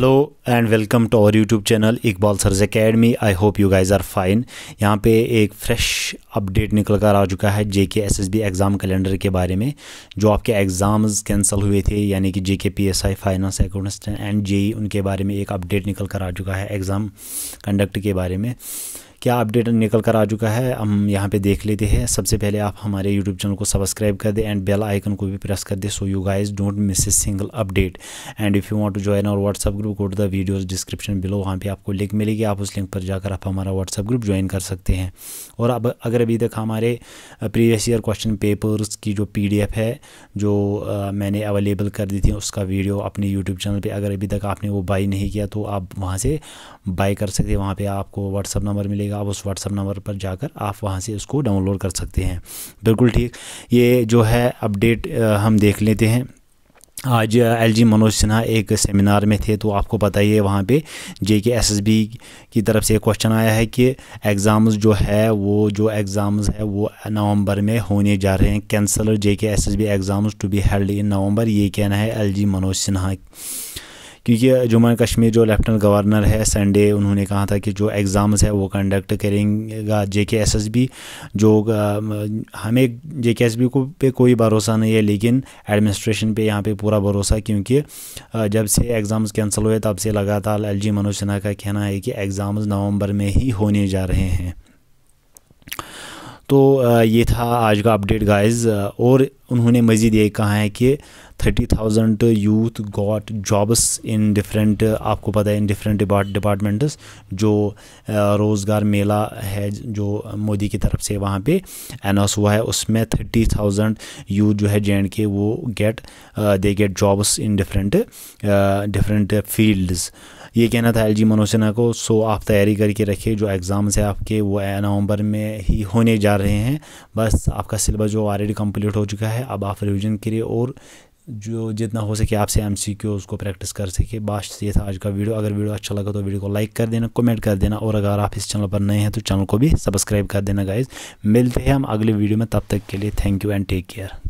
hello and welcome to our YouTube channel Iqbal सर्ज academy I hope you guys are fine यहाँ पे एक fresh update निकल कर आ चुका है J K S S B exam calendar के बारे में जो आपके एग्ज़ाम्स कैंसिल हुए थे यानी कि J K P S I finance accounts and J उनके बारे में एक अपडेट निकल कर आ चुका है एग्ज़ाम कंडक्ट के बारे में क्या अपडेट निकल कर आ चुका है हम यहाँ पे देख लेते हैं सबसे पहले आप हमारे यूट्यूब चैनल को सब्सक्राइब कर दें एंड बेल आइकन को भी प्रेस कर दें so you guys don't miss a single update and if you want to join our WhatsApp group go to the videos description below वहाँ पर आपको लिंक मिलेगी आप उस लिंक पर जाकर आप हमारा व्हाट्सअप ग्रुप ज्वाइन कर सकते हैं और अब अगर अभी तक हमारे प्रीवियस ईयर क्वेश्चन पेपर्स की जो पी है जो मैंने अवेलेबल कर दी थी उसका वीडियो अपने यूट्यूब चैनल पर अगर अभी तक आपने वो बाई नहीं किया तो आप वहाँ से बाई कर सकते हैं वहाँ पर आपको व्हाट्सअप नंबर मिलेगा रहेगा आप उस व्हाट्सअप नंबर पर जाकर आप वहाँ से उसको डाउनलोड कर सकते हैं बिल्कुल ठीक ये जो है अपडेट हम देख लेते हैं आज एल जी मनोज सिन्हा एक सेमिनार में थे तो आपको पता ही है वहाँ पे जे के एस एस बी की तरफ से क्वेश्चन आया है कि एग्ज़ाम्स जो है वो जो एग्ज़ाम्स है वो नवंबर में होने जा रहे हैं कैंसलर J K S S B exams to be held in November ये कहना है एल जी मनोज सिन्हा क्योंकि जम्मू एंड कश्मीर जो लेफ्टिनेंट गवर्नर है संडे उन्होंने कहा था कि जो एग्ज़ाम्स है वो कंडक्ट करेंगे जे के एस एस बी जो हमें जे के एस बी को पे कोई भरोसा नहीं है लेकिन एडमिनिस्ट्रेशन पे यहाँ पे पूरा भरोसा क्योंकि जब से एग्ज़ाम्स कैंसिल हुए तब से लगातार एल जी मनोज सिन्हा का कहना है कि एग्ज़ाम्स नवंबर में ही होने जा रहे हैं तो ये था आज का अपडेट गाइस और उन्होंने मज़ीद ये कहा है कि thirty thousand youth got jobs in different आपको पता है इन डिफरेंट डिपार्टमेंट्स जो रोज़गार मेला है जो मोदी की तरफ से वहाँ पे अनाउंस हुआ है उसमें थर्टी थाउजेंड यूथ जो है जे एंड के वो get they get jobs in different different fields ये कहना था एल जी मनोज सिन्हा को सो आप तैयारी करके रखिए जो एग्ज़ाम्स है आपके वो नवंबर में ही होने जा रहे हैं बस आपका सिलेबस जो ऑलरेडी कंप्लीट हो चुका है है अब आप रिविज़न लिए और जो जितना हो सके आपसे एम सी क्यू उसको प्रैक्टिस कर सके बस ये था आज का वीडियो अगर वीडियो अच्छा लगा तो वीडियो को लाइक कर देना कमेंट कर देना और अगर आप इस चैनल पर नए हैं तो चैनल को भी सब्सक्राइब कर देना गाइज मिलते हैं हम अगले वीडियो में तब तक के लिए thank you and take care